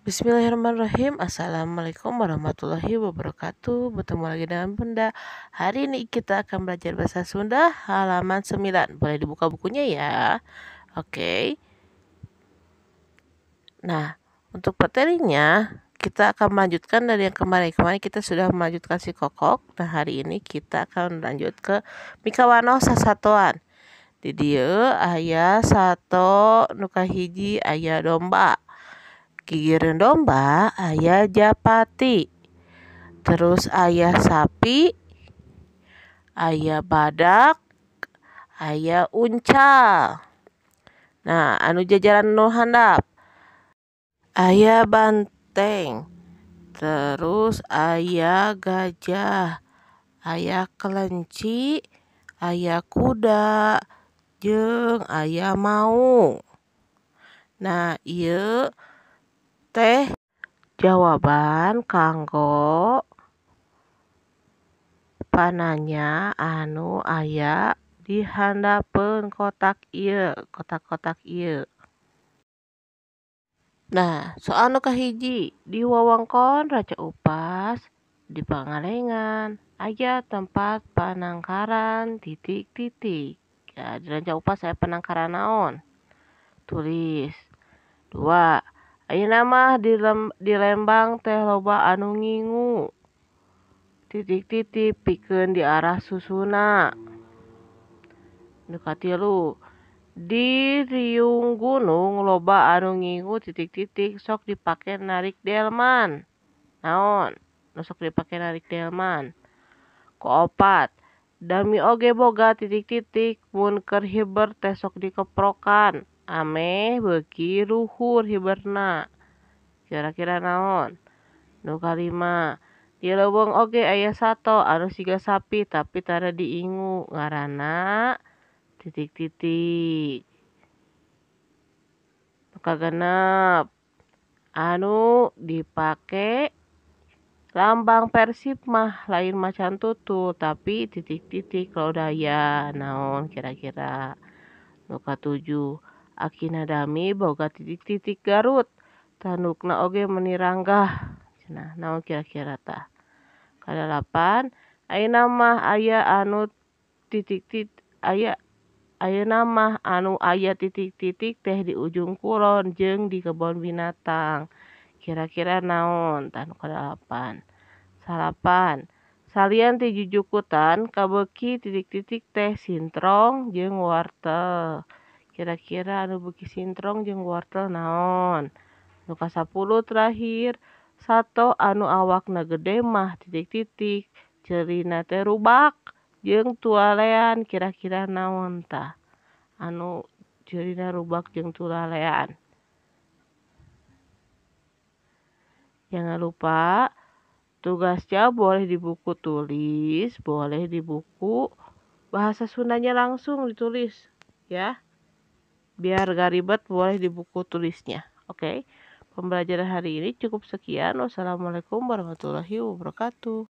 Bismillahirrahmanirrahim Assalamualaikum warahmatullahi wabarakatuh Bertemu lagi dengan Bunda Hari ini kita akan belajar bahasa Sunda Halaman 9 Boleh dibuka bukunya ya Oke okay. Nah untuk materinya Kita akan melanjutkan dari yang kemarin Kemarin kita sudah melanjutkan si kokok Nah hari ini kita akan lanjut ke Mikawano Sasatoan Di dia ayah sato nukahiji ayah domba kigiran domba ayah japati. Terus ayah sapi, ayah badak, ayah uncal. Nah, anu jajaran nu handap. Ayah banteng. Terus ayah gajah, ayah kelinci, ayah kuda, jeng ayah mau. Nah, iya teh jawaban kanggo pananya anu aya di handapeun kotak ieu kotak-kotak ieu Nah, soal anu kahiji di wewengkon Raja Upas di Pangalengan aja tempat panangkaran titik-titik. Ya, di Raja Upas saya penangkaran naon? Tulis. Dua, Ayeuna mah di Lembang teh loba anu ngingu. titik-titik pikeun di arah susuna. Nu katilu di riung gunung loba anu ngingu titik-titik sok dipake narik delman. Naon? Nu sok dipake narik delman. Koopat. Dami oge boga titik-titik mun keur hiber teh sok dikeprokan. Ameh beki luhur hiberna. Kira-kira naon? Nu kalima. Di lobong oge ayah sato anu siga sapi tapi tara diingu ngarana titik-titik. Nuka genep Anu dipake lambang Persib mah lain macan tutul tapi titik-titik lodaya naon kira-kira. nuka tujuh akinadami boga titik-titik Garut tandukna oge meniranggah nah naon kira-kira tah kadalapan ayeuna mah aya anu titik-titik aya ayeuna mah anu aya titik-titik teh di ujung kulon di kebun binatang kira-kira naon tanu kadalapan salapan salian ti jujukutan kabeki titik-titik teh sintrong jeng wortel kira-kira anu beuki sintrong jeung wortel naon nu kasapuluh terakhir sato anu awakna gede mah titik-titik cerina teh rubak jeung tualean kira-kira naon tah anu cerina rubak jeung tualean jangan lupa tugasnya boleh di buku tulis boleh di buku bahasa Sundanya langsung ditulis ya Biar gak ribet boleh di buku tulisnya. Oke. Okay? Pembelajaran hari ini cukup sekian. Wassalamualaikum warahmatullahi wabarakatuh.